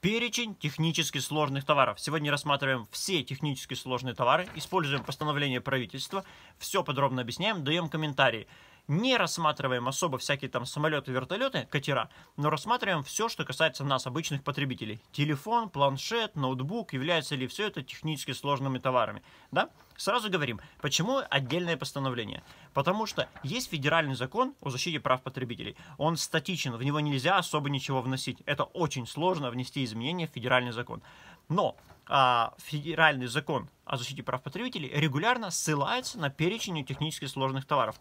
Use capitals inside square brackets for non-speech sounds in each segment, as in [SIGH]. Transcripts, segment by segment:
перечень технически сложных товаров. Сегодня рассматриваем все технически сложные товары, используем постановление правительства, все подробно объясняем, даем комментарии не рассматриваем особо всякие там самолеты, вертолеты, катера, но рассматриваем все, что касается нас, обычных потребителей. Телефон, планшет, ноутбук, является ли все это технически сложными товарами, да? Сразу говорим, почему отдельное постановление? Потому что есть федеральный закон о защите прав потребителей. Он статичен, в него нельзя особо ничего вносить. Это очень сложно внести изменения в федеральный закон. Но а, федеральный закон о защите прав потребителей регулярно ссылается на перечень технически сложных товаров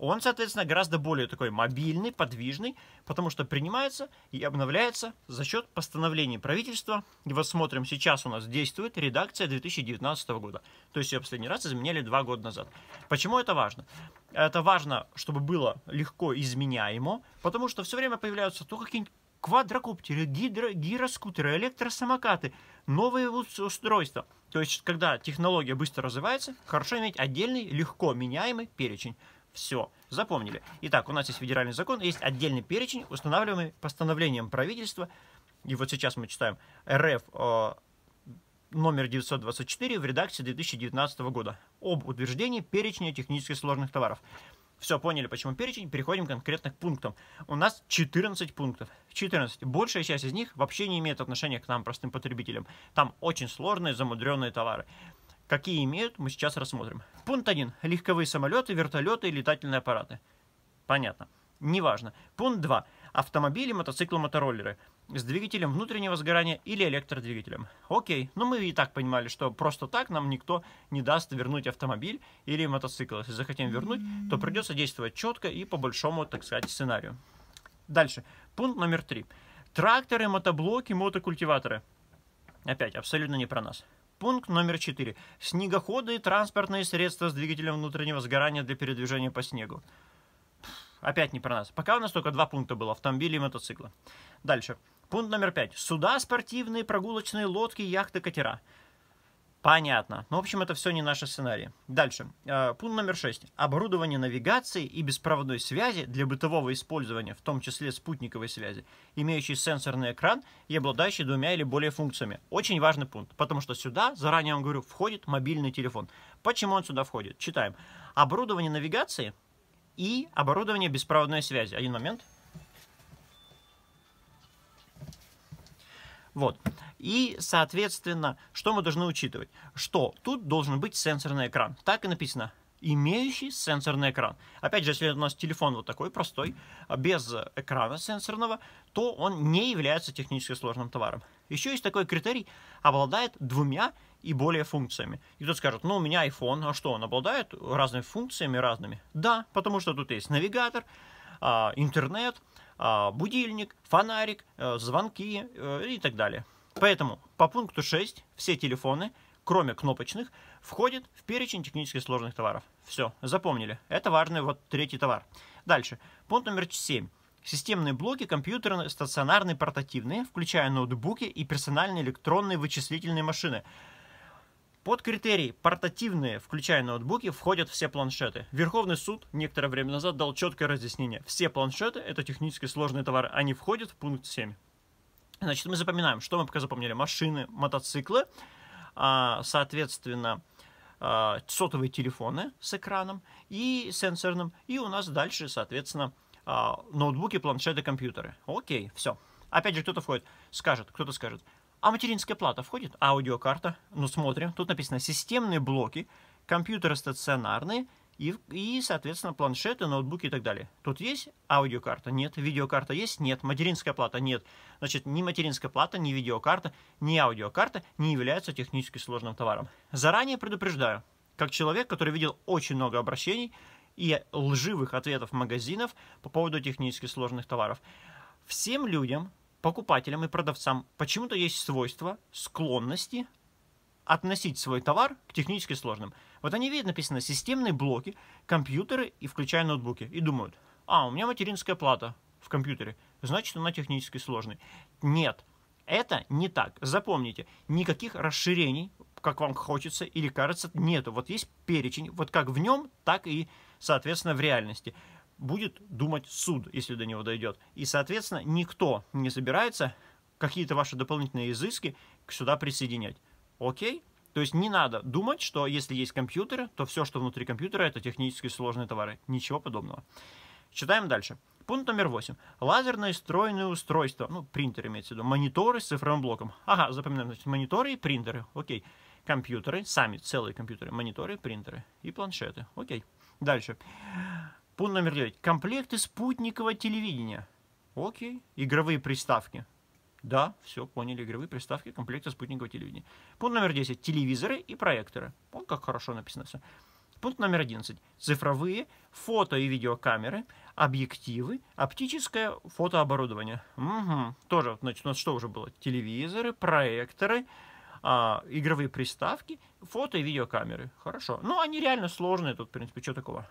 он, соответственно, гораздо более такой мобильный, подвижный, потому что принимается и обновляется за счет постановления правительства. И вот смотрим, сейчас у нас действует редакция 2019 года. То есть ее последний раз изменили два года назад. Почему это важно? Это важно, чтобы было легко изменяемо, потому что все время появляются то какие-нибудь квадрокоптеры, гидро, гироскутеры, электросамокаты, новые устройства. То есть, когда технология быстро развивается, хорошо иметь отдельный, легко меняемый перечень. Все, запомнили. Итак, у нас есть федеральный закон, есть отдельный перечень, устанавливаемый постановлением правительства. И вот сейчас мы читаем РФ э, номер 924 в редакции 2019 года об утверждении перечня технически сложных товаров. Все, поняли, почему перечень. Переходим конкретно к пунктам. У нас 14 пунктов. 14. Большая часть из них вообще не имеет отношения к нам, простым потребителям. Там очень сложные, замудренные товары. Какие имеют, мы сейчас рассмотрим. Пункт 1. Легковые самолеты, вертолеты и летательные аппараты. Понятно. Неважно. Пункт 2. Автомобили, мотоциклы, мотороллеры. С двигателем внутреннего сгорания или электродвигателем. Окей, но мы и так понимали, что просто так нам никто не даст вернуть автомобиль или мотоцикл. Если захотим вернуть, то придется действовать четко и по большому, так сказать, сценарию. Дальше. Пункт номер три: Тракторы, мотоблоки, мотокультиваторы. Опять, абсолютно не про нас. Пункт номер 4. Снегоходы и транспортные средства с двигателем внутреннего сгорания для передвижения по снегу. Опять не про нас. Пока у нас только два пункта было. Автомобили и мотоциклы. Дальше. Пункт номер 5. Суда, спортивные, прогулочные лодки, яхты, катера. Понятно. Ну, в общем, это все не наши сценарии. Дальше. Э, пункт номер 6. Оборудование навигации и беспроводной связи для бытового использования, в том числе спутниковой связи, имеющий сенсорный экран и обладающий двумя или более функциями. Очень важный пункт, потому что сюда, заранее вам говорю, входит мобильный телефон. Почему он сюда входит? Читаем. Оборудование навигации и оборудование беспроводной связи. Один момент. Вот. И, соответственно, что мы должны учитывать? Что тут должен быть сенсорный экран. Так и написано. Имеющий сенсорный экран. Опять же, если у нас телефон вот такой простой, а без экрана сенсорного, то он не является технически сложным товаром. Еще есть такой критерий, обладает двумя и более функциями. И тут скажут: ну у меня iPhone, а что, он обладает разными функциями, разными? Да, потому что тут есть навигатор, а, интернет, а, будильник, фонарик, э, звонки э, и так далее. Поэтому по пункту 6 все телефоны, кроме кнопочных, входят в перечень технически сложных товаров. Все, запомнили. Это важный вот третий товар. Дальше. Пункт номер 7. Системные блоки компьютерные, стационарные, портативные, включая ноутбуки и персональные электронные вычислительные машины – под критерий «портативные», включая ноутбуки, входят все планшеты. Верховный суд некоторое время назад дал четкое разъяснение. Все планшеты — это технически сложный товар, они входят в пункт 7. Значит, мы запоминаем, что мы пока запомнили. Машины, мотоциклы, а, соответственно, а, сотовые телефоны с экраном и сенсорным. И у нас дальше, соответственно, а, ноутбуки, планшеты, компьютеры. Окей, все. Опять же, кто-то входит, скажет, кто-то скажет, а материнская плата входит? Аудиокарта. Ну, смотрим. Тут написано системные блоки, компьютеры стационарные и, и, соответственно, планшеты, ноутбуки и так далее. Тут есть аудиокарта? Нет. Видеокарта есть? Нет. Материнская плата? Нет. Значит, ни материнская плата, ни видеокарта, ни аудиокарта не являются технически сложным товаром. Заранее предупреждаю, как человек, который видел очень много обращений и лживых ответов магазинов по поводу технически сложных товаров. Всем людям, покупателям и продавцам почему-то есть свойство склонности относить свой товар к технически сложным. Вот они видят написано системные блоки, компьютеры и включая ноутбуки. И думают, а, у меня материнская плата в компьютере, значит она технически сложной. Нет, это не так. Запомните, никаких расширений, как вам хочется или кажется, нету. Вот есть перечень, вот как в нем, так и, соответственно, в реальности будет думать суд, если до него дойдет. И, соответственно, никто не собирается какие-то ваши дополнительные изыски сюда присоединять. Окей? То есть не надо думать, что если есть компьютеры, то все, что внутри компьютера, это технически сложные товары. Ничего подобного. Читаем дальше. Пункт номер 8. Лазерные встроенные устройства, ну, принтеры имеется в виду, мониторы с цифровым блоком. Ага, запоминаем, значит, мониторы и принтеры. Окей. Компьютеры, сами целые компьютеры, мониторы, принтеры и планшеты. Окей. Дальше. Пункт номер 9. Комплекты спутникового телевидения. Окей. Игровые приставки. Да, все, поняли. Игровые приставки, комплекты спутникового телевидения. Пункт номер 10. Телевизоры и проекторы. Вот как хорошо написано все. Пункт номер 11. Цифровые фото и видеокамеры, объективы, оптическое фотооборудование. Угу. Тоже, значит, у нас что уже было? Телевизоры, проекторы, а, игровые приставки, фото и видеокамеры. Хорошо. Ну, они реально сложные тут, в принципе, что такого?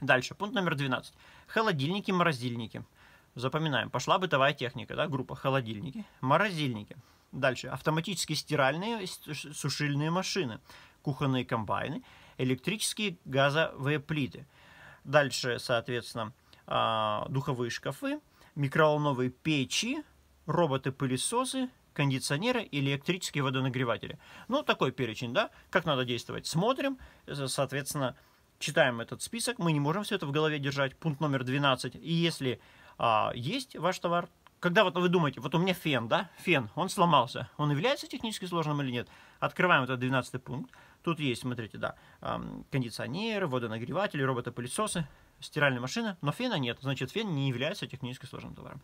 Дальше, пункт номер 12. Холодильники, морозильники. Запоминаем, пошла бытовая техника, да, группа холодильники, морозильники. Дальше, автоматические стиральные, сушильные машины, кухонные комбайны, электрические газовые плиты. Дальше, соответственно, а, духовые шкафы, микроволновые печи, роботы-пылесосы, кондиционеры и электрические водонагреватели. Ну, такой перечень, да, как надо действовать. Смотрим, э, соответственно, читаем этот список, мы не можем все это в голове держать. Пункт номер 12. И если а, есть ваш товар, когда вот вы думаете, вот у меня фен, да, фен, он сломался, он является технически сложным или нет? Открываем этот 12 пункт. Тут есть, смотрите, да, кондиционеры, водонагреватели, роботы-пылесосы стиральная машина, но фена нет. Значит, фен не является технически сложным товаром.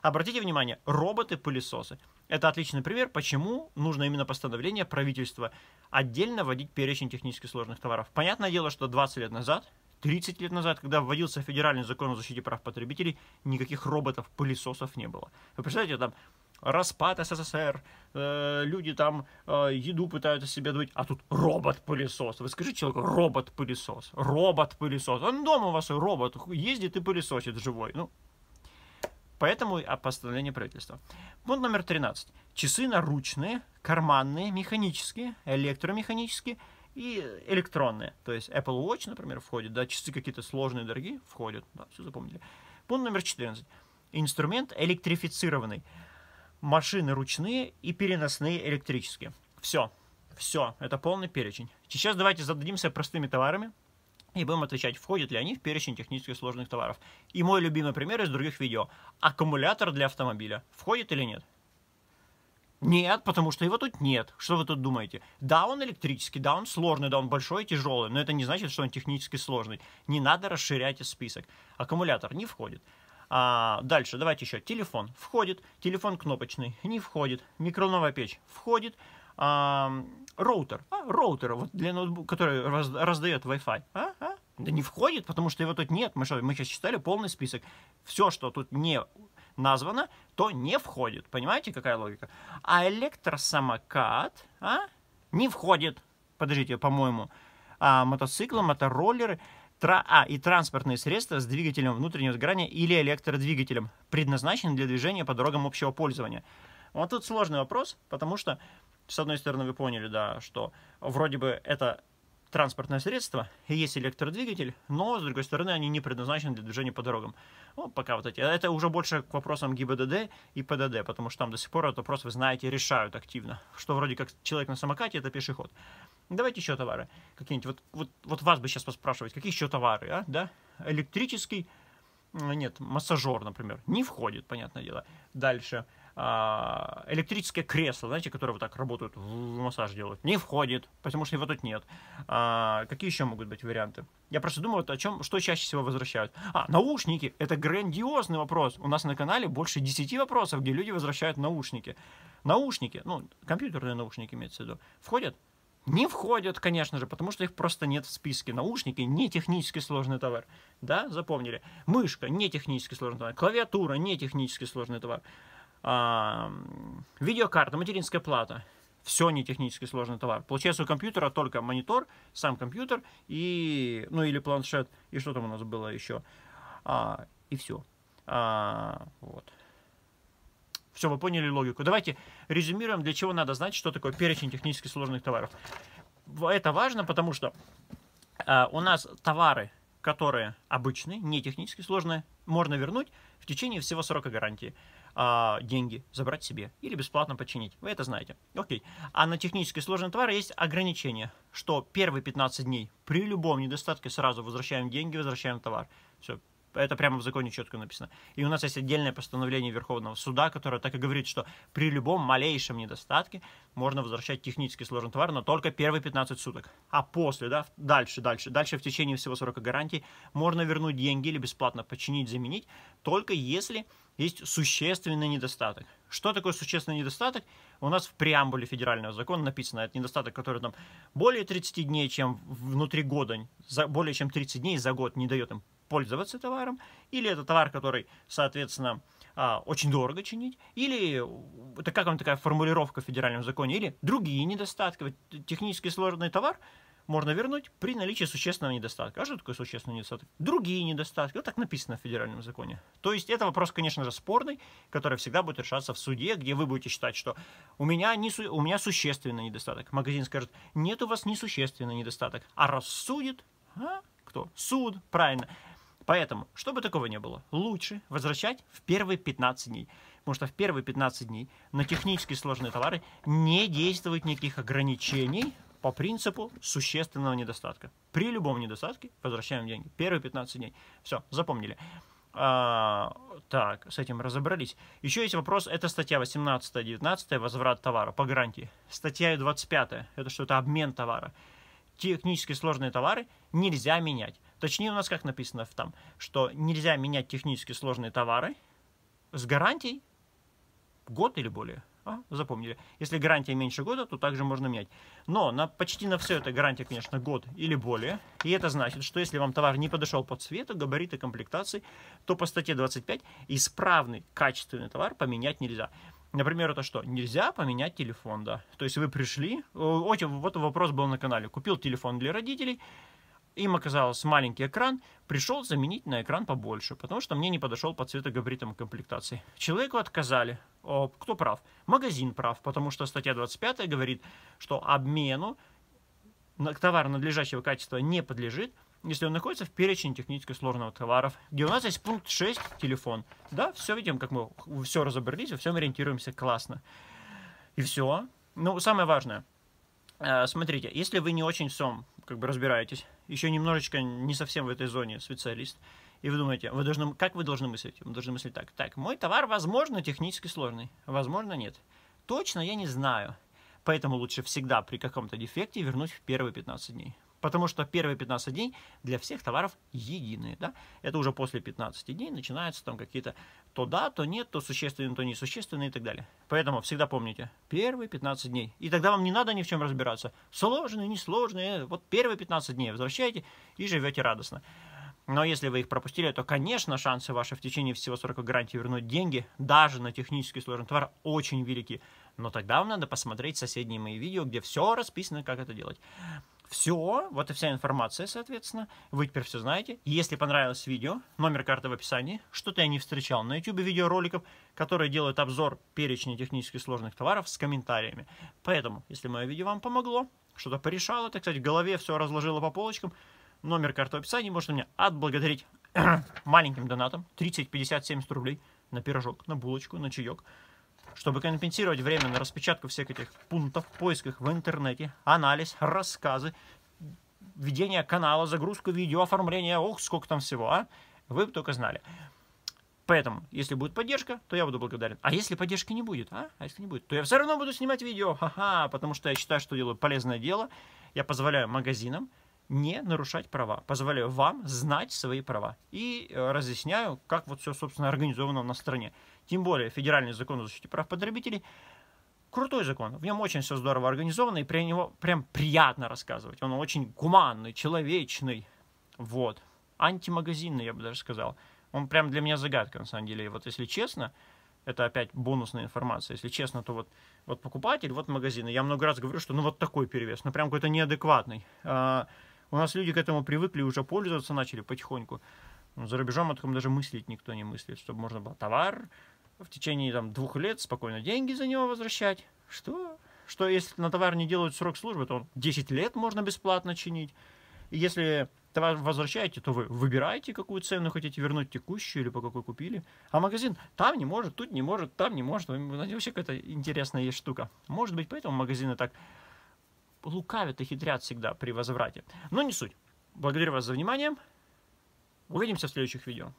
Обратите внимание, роботы-пылесосы. Это отличный пример, почему нужно именно постановление правительства отдельно вводить перечень технически сложных товаров. Понятное дело, что 20 лет назад 30 лет назад, когда вводился федеральный закон о защите прав потребителей, никаких роботов-пылесосов не было. Вы представляете, там распад СССР, э, люди там э, еду пытаются себе дуть, а тут робот-пылесос. Вы скажите человеку, робот-пылесос, робот-пылесос. Он дома у вас робот, ездит и пылесосит живой. Ну, поэтому постановление правительства. Пункт номер 13. Часы наручные, карманные, механические, электромеханические и электронные. То есть Apple Watch, например, входит, да, часы какие-то сложные, дорогие, входят, да, все запомнили. Пункт номер 14. Инструмент электрифицированный машины ручные и переносные электрические. Все. Все. Это полный перечень. Сейчас давайте зададимся простыми товарами и будем отвечать, входят ли они в перечень технически сложных товаров. И мой любимый пример из других видео. Аккумулятор для автомобиля. Входит или нет? Нет, потому что его тут нет. Что вы тут думаете? Да, он электрический, да, он сложный, да, он большой и тяжелый, но это не значит, что он технически сложный. Не надо расширять список. Аккумулятор не входит. А дальше давайте еще. Телефон входит, телефон кнопочный не входит, микроволновая печь входит, а, роутер, а, роутер, вот для ноутбука, который раз, раздает Wi-Fi, а, а, да не входит, потому что его тут нет. Мы, что, мы сейчас читали полный список. Все, что тут не названо, то не входит. Понимаете, какая логика? А электросамокат а, не входит. Подождите, по-моему. А, мотоциклы, мотороллеры – тра а, и транспортные средства с двигателем внутреннего сгорания или электродвигателем, предназначенным для движения по дорогам общего пользования. Вот тут сложный вопрос, потому что, с одной стороны, вы поняли, да, что вроде бы это транспортное средство, есть электродвигатель, но, с другой стороны, они не предназначены для движения по дорогам. Ну, пока вот эти. Это уже больше к вопросам ГИБДД и ПДД, потому что там до сих пор этот вопрос, вы знаете, решают активно, что вроде как человек на самокате – это пешеход. Давайте еще товары какие-нибудь. Вот, вот, вот вас бы сейчас поспрашивать, какие еще товары, а? Да? Электрический, нет, массажер, например, не входит, понятное дело. Дальше – а, электрическое кресло, знаете, которое вот так работают, в массаж делают, не входит, потому что его тут нет. А, какие еще могут быть варианты? Я просто думаю, вот о чем, что чаще всего возвращают. А, наушники, это грандиозный вопрос. У нас на канале больше 10 вопросов, где люди возвращают наушники. Наушники, ну, компьютерные наушники имеется в виду, входят? Не входят, конечно же, потому что их просто нет в списке. Наушники не технически сложный товар. Да, запомнили? Мышка не технически сложный товар. Клавиатура не технически сложный товар видеокарта, материнская плата. Все не технически сложный товар. Получается, у компьютера только монитор, сам компьютер, и, ну или планшет, и что там у нас было еще. А, и все. А, вот. Все, вы поняли логику. Давайте резюмируем, для чего надо знать, что такое перечень технически сложных товаров. Это важно, потому что а, у нас товары, которые обычные, не технически сложные, можно вернуть, в течение всего срока гарантии а, деньги забрать себе или бесплатно починить. Вы это знаете. Окей. А на технически сложные товары есть ограничение, что первые 15 дней при любом недостатке сразу возвращаем деньги, возвращаем товар. Все, это прямо в законе четко написано. И у нас есть отдельное постановление Верховного суда, которое так и говорит, что при любом малейшем недостатке можно возвращать технически сложный товар, но только первые 15 суток. А после, да, дальше, дальше, дальше в течение всего срока гарантии можно вернуть деньги или бесплатно починить, заменить, только если есть существенный недостаток. Что такое существенный недостаток? У нас в преамбуле федерального закона написано, это недостаток, который там более 30 дней, чем внутри года, за, более чем 30 дней за год не дает им пользоваться товаром, или это товар, который, соответственно, а, очень дорого чинить, или, это как вам такая формулировка в федеральном законе, или другие недостатки, технически сложный товар можно вернуть при наличии существенного недостатка. А что такое существенный недостаток? Другие недостатки. Вот так написано в федеральном законе. То есть это вопрос, конечно же, спорный, который всегда будет решаться в суде, где вы будете считать, что у меня, не су... у меня существенный недостаток. Магазин скажет, нет у вас несущественный недостаток. А рассудит, а? кто? Суд, правильно. Поэтому, чтобы такого не было, лучше возвращать в первые 15 дней. Потому что в первые 15 дней на технически сложные товары не действует никаких ограничений по принципу существенного недостатка. При любом недостатке возвращаем деньги. Первые 15 дней. Все, запомнили. А, так, с этим разобрались. Еще есть вопрос, это статья 18-19, возврат товара по гарантии. Статья 25, это что-то обмен товара. Технически сложные товары нельзя менять. Точнее, у нас как написано там, что нельзя менять технически сложные товары с гарантией год или более. А, запомнили. Если гарантия меньше года, то также можно менять. Но на, почти на все это гарантия, конечно, год или более. И это значит, что если вам товар не подошел по цвету, а габариты, комплектации, то по статье 25 исправный, качественный товар поменять нельзя. Например, это что? Нельзя поменять телефон, да. То есть вы пришли, очень, вот вопрос был на канале, купил телефон для родителей, им оказалось маленький экран, пришел заменить на экран побольше, потому что мне не подошел по цвету габаритам комплектации. Человеку отказали. О, кто прав? Магазин прав, потому что статья 25 говорит, что обмену товар надлежащего качества не подлежит, если он находится в перечне технически сложного товаров, где у нас есть пункт 6, телефон. Да, все видим, как мы все разобрались, во всем ориентируемся классно. И все. Ну, самое важное. Э, смотрите, если вы не очень всем как бы разбираетесь, еще немножечко не совсем в этой зоне специалист, и вы думаете, вы должны, как вы должны мыслить? Вы должны мыслить так. Так, мой товар, возможно, технически сложный, возможно, нет. Точно я не знаю. Поэтому лучше всегда при каком-то дефекте вернуть в первые 15 дней. Потому что первые 15 дней для всех товаров единые. Да? Это уже после 15 дней начинаются там какие-то то да, то нет, то существенные, то несущественные и так далее. Поэтому всегда помните, первые 15 дней. И тогда вам не надо ни в чем разбираться. Сложные, несложные. Вот первые 15 дней возвращайте и живете радостно. Но если вы их пропустили, то, конечно, шансы ваши в течение всего срока гарантии вернуть деньги, даже на технически сложный товар, очень велики. Но тогда вам надо посмотреть соседние мои видео, где все расписано, как это делать. Все, вот и вся информация, соответственно. Вы теперь все знаете. Если понравилось видео, номер карты в описании. Что-то я не встречал на YouTube видеороликов, которые делают обзор перечня технически сложных товаров с комментариями. Поэтому, если мое видео вам помогло, что-то порешало, так сказать, в голове все разложило по полочкам, номер карты в описании, можете мне отблагодарить [CLEARS THROAT] маленьким донатом, 30, 50, 70 рублей на пирожок, на булочку, на чаек. Чтобы компенсировать время на распечатку всех этих пунктов, поисках в интернете, анализ, рассказы, ведение канала, загрузку видео, оформление, ох, сколько там всего, а? Вы бы только знали. Поэтому, если будет поддержка, то я буду благодарен. А если поддержки не будет, а? А если не будет, то я все равно буду снимать видео, ха-ха, потому что я считаю, что делаю полезное дело. Я позволяю магазинам не нарушать права. Позволяю вам знать свои права. И э, разъясняю, как вот все, собственно, организовано на стране тем более федеральный закон о защите прав потребителей, крутой закон. В нем очень все здорово организовано, и при него прям приятно рассказывать. Он очень гуманный, человечный, вот. Антимагазинный, я бы даже сказал. Он прям для меня загадка, на самом деле. И вот если честно, это опять бонусная информация. Если честно, то вот, вот покупатель, вот магазины. Я много раз говорю, что ну вот такой перевес, ну прям какой-то неадекватный. А, у нас люди к этому привыкли, уже пользоваться начали потихоньку. За рубежом о таком даже мыслить никто не мыслит, чтобы можно было товар, в течение там, двух лет спокойно деньги за него возвращать. Что? Что если на товар не делают срок службы, то он 10 лет можно бесплатно чинить. И если товар возвращаете, то вы выбираете, какую цену хотите вернуть, текущую или по какой купили. А магазин там не может, тут не может, там не может. Вообще какая-то интересная есть штука. Может быть, поэтому магазины так лукавят и хитрят всегда при возврате. Но не суть. Благодарю вас за внимание. Увидимся в следующих видео.